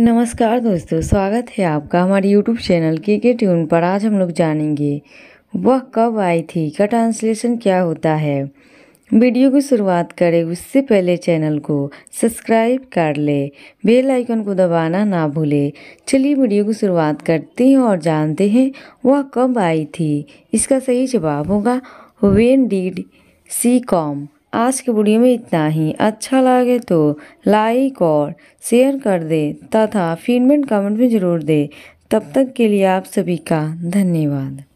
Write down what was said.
नमस्कार दोस्तों स्वागत है आपका हमारे YouTube चैनल के के ट्यून पर आज हम लोग जानेंगे वह कब आई थी का ट्रांसलेशन क्या होता है वीडियो की शुरुआत करें उससे पहले चैनल को सब्सक्राइब कर ले बेल आइकन को दबाना ना भूले चलिए वीडियो की शुरुआत करते हैं और जानते हैं वह कब आई थी इसका सही जवाब होगा वेन डीड सी कॉम आज के वीडियो में इतना ही अच्छा लगे तो लाइक और शेयर कर दे तथा फीडबैक कमेंट में ज़रूर दे तब तक के लिए आप सभी का धन्यवाद